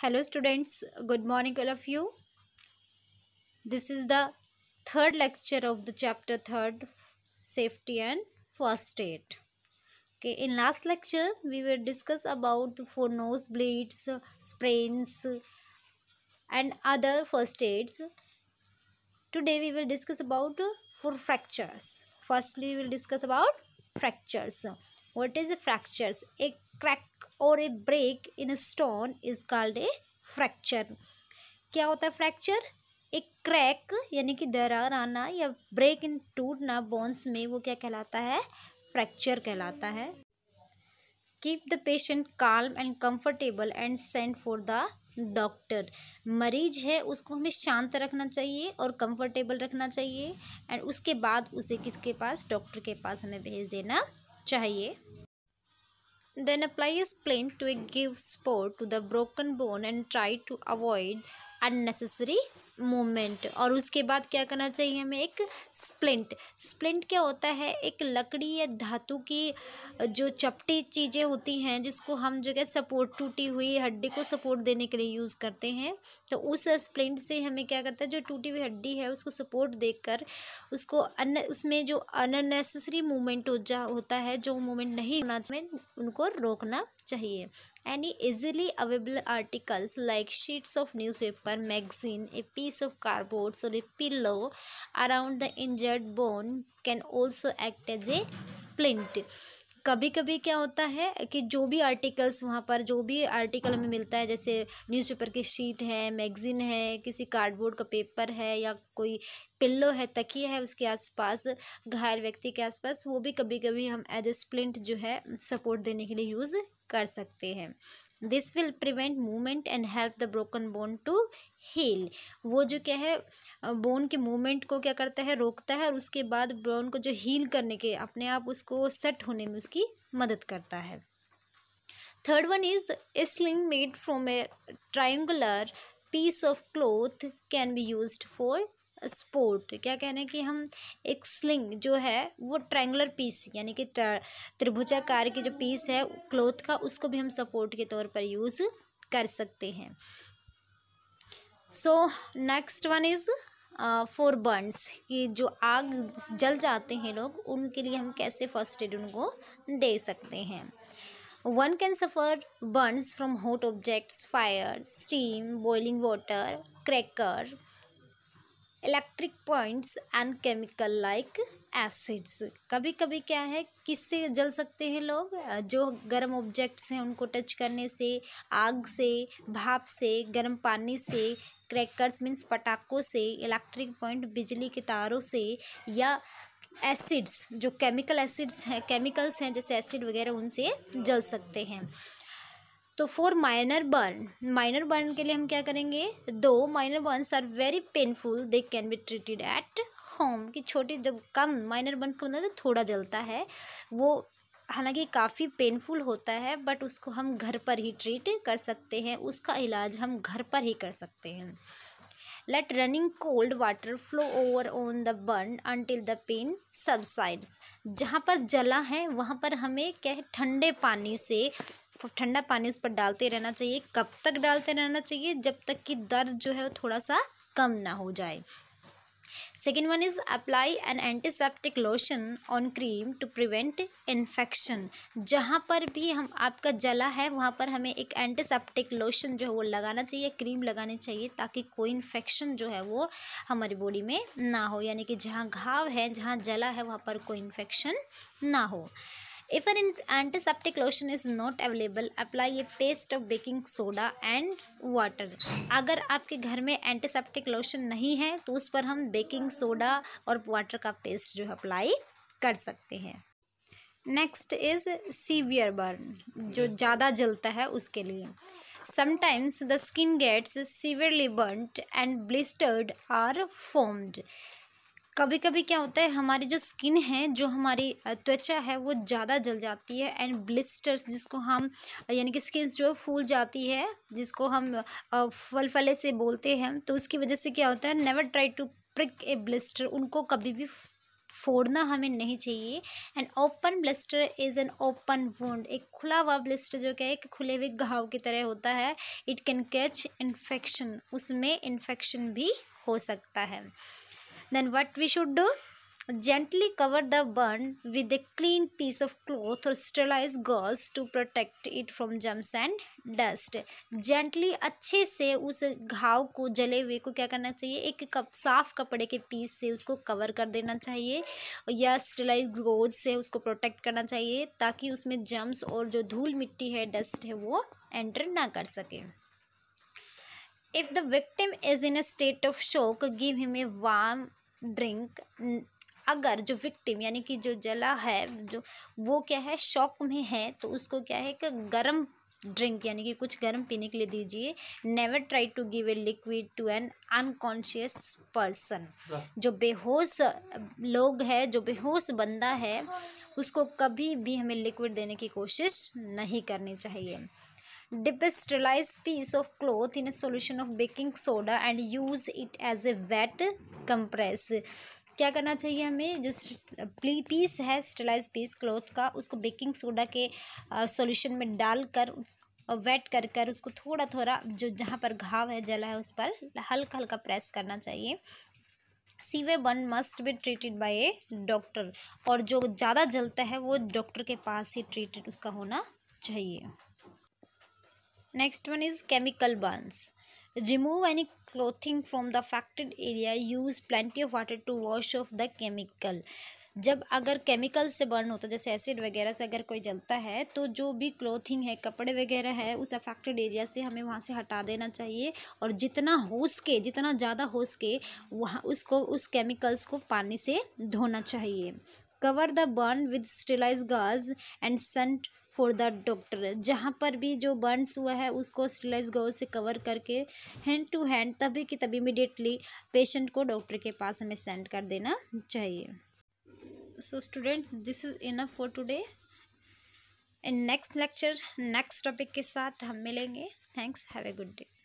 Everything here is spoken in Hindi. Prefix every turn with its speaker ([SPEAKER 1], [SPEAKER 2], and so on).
[SPEAKER 1] hello students good morning all of you this is the third lecture of the chapter third safety and first aid okay in last lecture we were discuss about for nose bleeds sprains and other first aids today we will discuss about for fractures firstly we will discuss about fractures what is fractures a crack और a break in stone is called a fracture क्या होता है फ्रैक्चर एक क्रैक यानी कि दरार आना या ब्रेक इन टूटना बोन्स में वो क्या कहलाता है फ्रैक्चर कहलाता है keep the patient calm and comfortable and send for the doctor मरीज है उसको हमें शांत रखना चाहिए और कंफर्टेबल रखना चाहिए एंड उसके बाद उसे किसके पास डॉक्टर के पास हमें भेज देना चाहिए Then apply a splint to a give support to the broken bone and try to avoid unnecessary movement और उसके बाद क्या करना चाहिए हमें एक स्प्लिंट स्प्लिंट क्या होता है एक लकड़ी या धातु की जो चपटी चीज़ें होती हैं जिसको हम जो है सपोर्ट टूटी हुई हड्डी को सपोर्ट देने के लिए यूज़ करते हैं तो उस स्प्लिंट से हमें क्या करता है जो टूटी हुई हड्डी है उसको सपोर्ट देकर उसको अन उसमें जो अननेसेसरी मूवमेंट हो जा होता है जो मूवमेंट नहीं होना चाहिए उनको रोकना चाहिए any easily available articles like sheets of newspaper magazine a piece of cardboard और a pillow around the injured bone can also act as a splint कभी कभी क्या होता है कि जो भी आर्टिकल्स वहाँ पर जो भी आर्टिकल हमें मिलता है जैसे न्यूज़पेपर की शीट है मैगज़ीन है किसी कार्डबोर्ड का पेपर है या कोई पिल्लो है तकिया है उसके आसपास घायल व्यक्ति के आसपास वो भी कभी कभी हम एज ए स्प्लिंट जो है सपोर्ट देने के लिए यूज़ कर सकते हैं this will prevent movement and help the broken bone to heal वो जो क्या है बोन के मूवमेंट को क्या करता है रोकता है और उसके बाद बोन को जो हील करने के अपने आप उसको सेट होने में उसकी मदद करता है third one is a sling made from a triangular piece of cloth can be use for sport क्या कहना है कि हम एक स्लिंग जो है वो ट्राइंगुलर पीस यानी कि त्रिभुजाकार की जो पीस है क्लोथ का उसको भी हम सपोर्ट के तौर पर यूज़ कर सकते हैं so next one is for burns कि जो आग जल जाते हैं लोग उनके लिए हम कैसे फर्स्ट एड उनको दे सकते हैं one can suffer burns from hot objects fire steam boiling water cracker electric points and chemical like acids कभी कभी क्या है किससे जल सकते हैं लोग जो गर्म ऑब्जेक्ट्स हैं उनको टच करने से आग से भाप से गर्म पानी से क्रैकर्स मीन्स पटाखों से इलेक्ट्रिक पॉइंट बिजली के तारों से या एसिड्स जो केमिकल एसिड्स हैं केमिकल्स हैं जैसे एसिड वगैरह उनसे जल सकते हैं तो for minor burn minor burn के लिए हम क्या करेंगे दो minor burns are very painful they can be treated at home कि छोटे जब कम माइनर बर्न्स का मतलब थोड़ा जलता है वो हालांकि काफ़ी पेनफुल होता है बट उसको हम घर पर ही ट्रीट कर सकते हैं उसका इलाज हम घर पर ही कर सकते हैं let running cold water flow over on the burn until the pain subsides जहाँ पर जला है वहाँ पर हमें क्या है ठंडे पानी से ठंडा पानी उस पर डालते रहना चाहिए कब तक डालते रहना चाहिए जब तक कि दर्द जो है वो थोड़ा सा कम ना हो जाए second one is apply an antiseptic lotion on cream to prevent infection जहाँ पर भी हम आपका जला है वहाँ पर हमें एक एंटीसेप्टिक लोशन जो है वो लगाना चाहिए क्रीम लगानी चाहिए ताकि कोई इन्फेक्शन जो है वो हमारी बॉडी में ना हो यानी कि जहाँ घाव है जहाँ जला है वहाँ पर कोई इन्फेक्शन ना हो if an an antiseptic lotion is not available apply ये paste of baking soda and water अगर आपके घर में एंटीसेप्टिक लोशन नहीं है तो उस पर हम बेकिंग सोडा और वाटर का पेस्ट जो है अप्लाई कर सकते हैं नेक्स्ट इज सीवियर बर्न जो ज़्यादा जलता है उसके लिए sometimes the skin gets severely burn and blistered are formed कभी कभी क्या होता है हमारी जो स्किन है जो हमारी त्वचा है वो ज़्यादा जल जाती है एंड ब्लिस्टर्स जिसको हम यानी कि स्किन जो फूल जाती है जिसको हम फल फले से बोलते हैं तो उसकी वजह से क्या होता है never try to prick a blister उनको कभी भी फोड़ना हमें नहीं चाहिए and open blister is an open wound एक खुला हुआ ब्लिस्टर जो क्या है एक खुले हुए घाव की तरह होता है इट कैन कैच इन्फेक्शन उसमें इन्फेक्शन भी हो सकता है then what we should do gently cover the burn with a clean piece of cloth or sterilized gauze to protect it from germs and dust gently अच्छे से उस घाव को जले हुए को क्या करना चाहिए एक कप साफ कपड़े के पीस से उसको कवर कर देना चाहिए या स्टेलाइज गोज से उसको प्रोटेक्ट करना चाहिए ताकि उसमें जम्स और जो धूल मिट्टी है डस्ट है वो एंटर ना कर सके if the victim is in a state of shock give him a warm drink अगर जो विक्टिम यानी कि जो जला है जो वो क्या है शौक में है तो उसको क्या है कि गर्म ड्रिंक यानी कि कुछ गर्म पीने के लिए दीजिए never try to give a liquid to an unconscious person जो बेहोश लोग है जो बेहोश बंदा है उसको कभी भी हमें लिक्विड देने की कोशिश नहीं करनी चाहिए dip a sterilized piece of cloth in a solution of baking soda and use it as a wet compress क्या करना चाहिए हमें जो प्ली पीस है स्टेलाइज पीस क्लोथ का उसको बेकिंग सोडा के सॉल्यूशन में डालकर वेट कर कर उसको थोड़ा थोड़ा जो जहाँ पर घाव है जला है उस पर हल्का हल्का प्रेस करना चाहिए severe one must be treated by a doctor और जो ज़्यादा जलता है वो डॉक्टर के पास ही ट्रीटेड उसका होना चाहिए next one is chemical burns remove any clothing from the affected area use plenty of water to wash off the chemical जब अगर केमिकल से बर्न होता है जैसे एसिड वगैरह से अगर कोई जलता है तो जो भी क्लोथिंग है कपड़े वगैरह है उस अफेक्टेड एरिया से हमें वहाँ से हटा देना चाहिए और जितना हो सके जितना ज़्यादा हो सके वहाँ उसको उस केमिकल्स को पानी से धोना चाहिए cover the burn with sterilise gauze and sent for the doctor जहाँ पर भी जो बर्न्स हुआ है उसको स्टिलाइज गो से कवर करके हैंड टू हैंड तभी कि तभी इमिडिएटली पेशेंट को डॉक्टर के पास हमें सेंड कर देना चाहिए so students this is enough for today and next lecture next topic के साथ हम मिलेंगे thanks have a good day